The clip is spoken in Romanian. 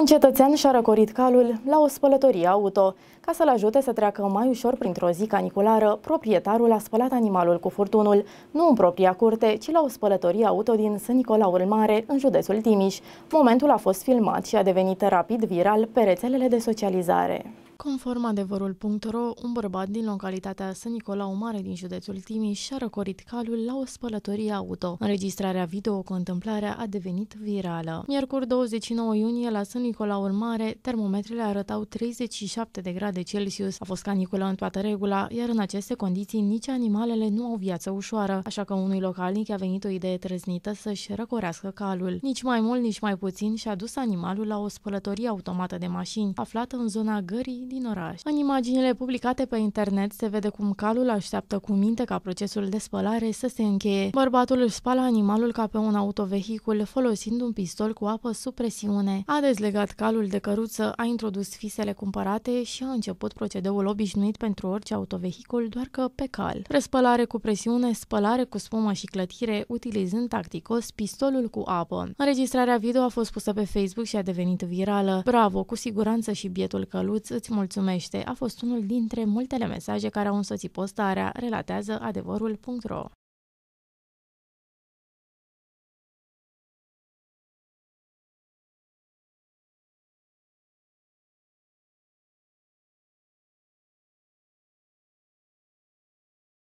Un cetățean și-a răcorit calul la o spălătorie auto. Ca să-l ajute să treacă mai ușor printr-o zi caniculară, proprietarul a spălat animalul cu furtunul, nu în propria curte, ci la o spălătorie auto din Sân Nicolaul Mare, în județul Timiș. Momentul a fost filmat și a devenit rapid viral pe rețelele de socializare. Conform adevărul.ro, un bărbat din localitatea Sân Nicolau Mare din județul Timiș și-a răcorit calul la o spălătorie auto. Înregistrarea video cu întâmplarea a devenit virală. Miercuri 29 iunie la Sân Nicolau Mare, termometrele arătau 37 de grade Celsius. A fost caniculă în toată regula, iar în aceste condiții nici animalele nu au viață ușoară, așa că unui localnic a venit o idee trăznită să-și răcorească calul. Nici mai mult, nici mai puțin și-a dus animalul la o spălătorie automată de mașini, aflată în zona gării copii din oraș. În imaginile publicate pe internet se vede cum calul așteaptă cu minte ca procesul de spălare să se încheie. Bărbatul își spală animalul ca pe un autovehicul folosind un pistol cu apă sub presiune. A dezlegat calul de căruță, a introdus fisele cumpărate și a început procedeul obișnuit pentru orice autovehicul, doar că pe cal. Respălare cu presiune, spălare cu spumă și clătire, utilizând tacticos pistolul cu apă. Înregistrarea video a fost pusă pe Facebook și a devenit virală. Bravo, cu siguranță și bietul căluț îți mulțumește a fost unul dintre multele mesaje care au însoțit postarea, relatează adevărul.ro.